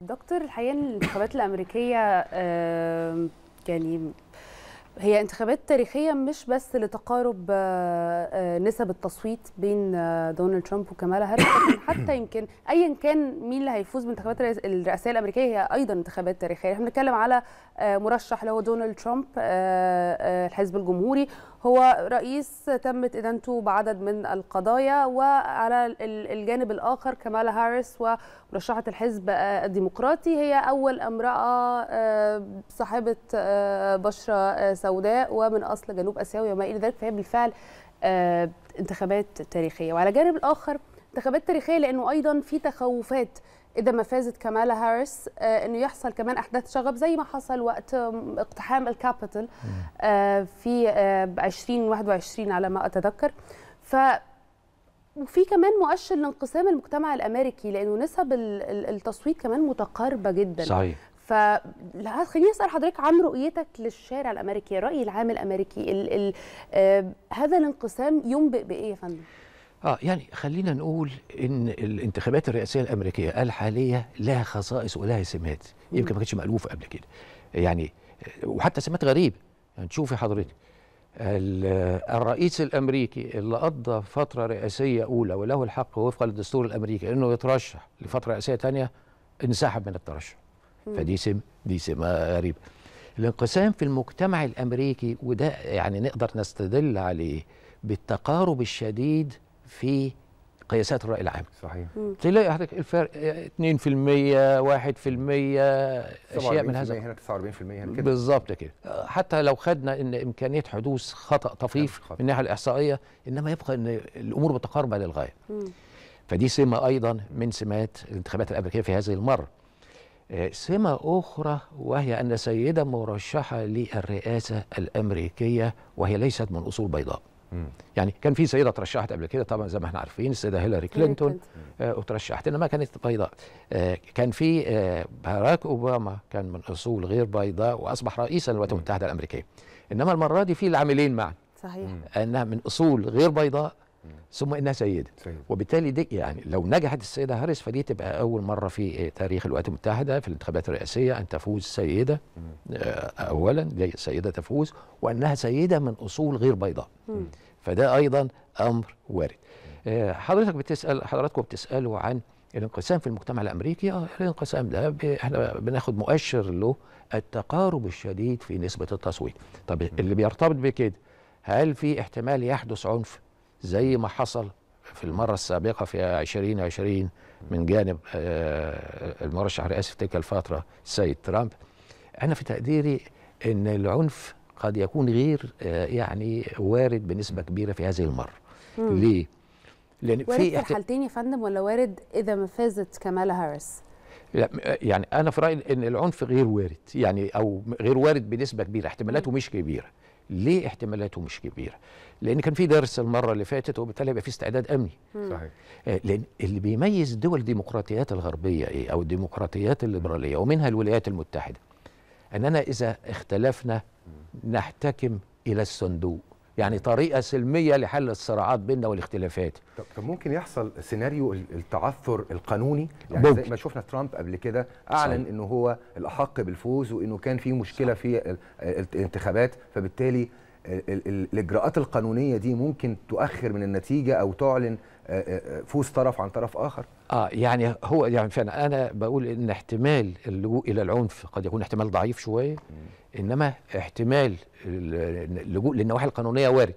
دكتور الحقيقه الانتخابات الامريكيه يعني هي انتخابات تاريخيه مش بس لتقارب آه، آه، نسب التصويت بين آه، دونالد ترامب وكمالا هاريس حتى يمكن ايا كان مين اللي هيفوز بانتخابات الرئاسيه الامريكيه هي ايضا انتخابات تاريخيه احنا بنتكلم على مرشح اللي هو دونالد ترامب الحزب الجمهوري هو رئيس تمت ادانته بعدد من القضايا وعلى الجانب الاخر كمالا هاريس ومرشحه الحزب الديمقراطي هي اول امراه صاحبه بشره سوداء ومن أصل جنوب آسيوي وما إلى ذلك فهي بالفعل آه، انتخابات تاريخية وعلى جانب الآخر انتخابات تاريخية لأنه أيضا في تخوفات إذا ما فازت كمالا هاريس آه، إنه يحصل كمان أحداث شغب زي ما حصل وقت اقتحام الكابيتال آه، في 2021 على ما أتذكر ف وفي كمان مؤشر لانقسام المجتمع الامريكي لانه نسب التصويت كمان متقاربه جدا صحيح. ف خليني اسال حضرتك عن رؤيتك للشارع الامريكي الراي العام الامريكي ال ال آه هذا الانقسام ينبئ بايه يا فندم اه يعني خلينا نقول ان الانتخابات الرئاسيه الامريكيه الحاليه لها خصائص ولها سمات يمكن ما كانتش مالوفه قبل كده يعني وحتى سمات غريبه يعني تشوفي حضرتك الرئيس الامريكي اللي قضى فتره رئاسيه اولى وله الحق وفقا للدستور الامريكي انه يترشح لفتره رئاسيه ثانيه انسحب من الترشح فدي سم دي سمه غريبه الانقسام في المجتمع الامريكي وده يعني نقدر نستدل عليه بالتقارب الشديد في قياسات الرأي العام صحيح تلاقي حضرتك الفرق 2% 1% أشياء من هذا هنا 49% هنا كده بالظبط كده حتى لو خدنا إن إمكانية حدوث خطأ طفيف من الناحية الإحصائية إنما يبقى إن الأمور متقاربة للغاية مم. فدي سمة أيضا من سمات الانتخابات الأمريكية في هذه المرة آه، سمة أخرى وهي أن سيدة مرشحة للرئاسة الأمريكية وهي ليست من أصول بيضاء يعني كان في سيده ترشحت قبل كده طبعا زي ما احنا عارفين السيده هيلاري كلينتون آه وترشحت انما كانت بيضاء آه كان في آه باراك اوباما كان من اصول غير بيضاء واصبح رئيسا للولايات المتحده الامريكيه انما المره دي في العاملين معا صحيح انها من اصول غير بيضاء ثم انها سيده وبالتالي دي يعني لو نجحت السيده هاريس فدي تبقى اول مره في تاريخ الولايات المتحده في الانتخابات الرئاسيه ان تفوز سيده آه، اولا سيده تفوز وانها سيده من اصول غير بيضاء فده ايضا امر وارد آه، حضرتك بتسال حضراتكم بتسالوا عن الانقسام في المجتمع الامريكي اه الانقسام ده احنا بناخد مؤشر له التقارب الشديد في نسبه التصويت طب اللي بيرتبط بكده هل في احتمال يحدث عنف زي ما حصل في المرة السابقة في 2020 من جانب آه، المرشح الرئاسي في تلك الفترة السيد ترامب أنا في تقديري أن العنف قد يكون غير آه، يعني وارد بنسبة كبيرة في هذه المرة مم. ليه؟ لأن وارد في الحالتين يا فندم ولا وارد إذا ما فازت كمالا هاريس؟ لا آه، يعني أنا في رأيي أن العنف غير وارد يعني أو غير وارد بنسبة كبيرة احتمالاته مم. مش كبيرة ليه احتمالاته مش كبيره لان كان في درس المره اللي فاتت وبالتالي يبقى في استعداد امني صحيح آه، لان اللي بيميز دول الديمقراطيات الغربيه ايه او الديمقراطيات الليبراليه ومنها الولايات المتحده اننا اذا اختلفنا نحتكم الى الصندوق يعني طريقه سلميه لحل الصراعات بيننا والاختلافات طب ممكن يحصل سيناريو التعثر القانوني يعني ممكن. زي ما شفنا ترامب قبل كده اعلن صحيح. انه هو الاحق بالفوز وانه كان في مشكله صح. في الانتخابات فبالتالي الاجراءات القانونيه دي ممكن تؤخر من النتيجه او تعلن آه، آه، آه، فوز طرف عن طرف اخر اه يعني هو يعني فعلا انا بقول ان احتمال اللجوء الى العنف قد يكون احتمال ضعيف شويه انما احتمال اللجوء للنواحي القانونيه وارد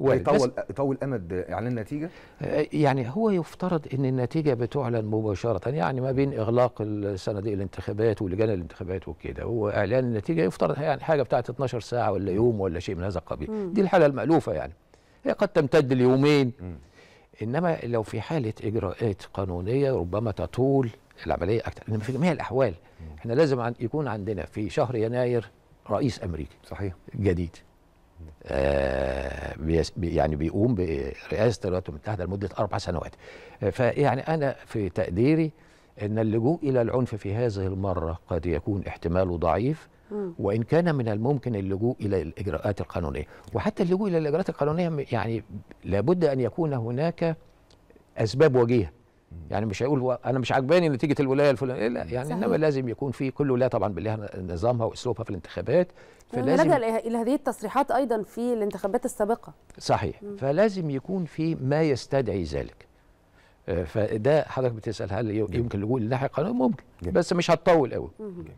وارد يطول يطول امد اعلان النتيجه آه، يعني هو يفترض ان النتيجه بتعلن مباشره يعني ما بين اغلاق صناديق الانتخابات ولجان الانتخابات وكده هو اعلان النتيجه يفترض يعني حاجه بتاعت 12 ساعه ولا يوم ولا شيء من هذا القبيل دي الحاله المالوفه يعني هي قد تمتد ليومين انما لو في حاله اجراءات قانونيه ربما تطول العمليه اكثر لان في جميع الاحوال احنا لازم عن يكون عندنا في شهر يناير رئيس امريكي صحيح جديد آه بيس يعني بيقوم برئاسه الولايات المتحده لمده اربع سنوات آه فيعني انا في تقديري أن اللجوء إلى العنف في هذه المرة قد يكون احتماله ضعيف وإن كان من الممكن اللجوء إلى الإجراءات القانونية وحتى اللجوء إلى الإجراءات القانونية يعني لابد أن يكون هناك أسباب وجيهة يعني مش هيقول انا مش عجباني نتيجه الولايه الفلانيه لا يعني انما لازم يكون في كل ولايه طبعا بالله نظامها واسلوبها في الانتخابات يعني فلازم الى هذه التصريحات ايضا في الانتخابات السابقه صحيح فلازم يكون في ما يستدعي ذلك آه، فده حضرتك بتسال هل يمكن لجوء للناحيه القانونيه ممكن بس مش هتطول قوي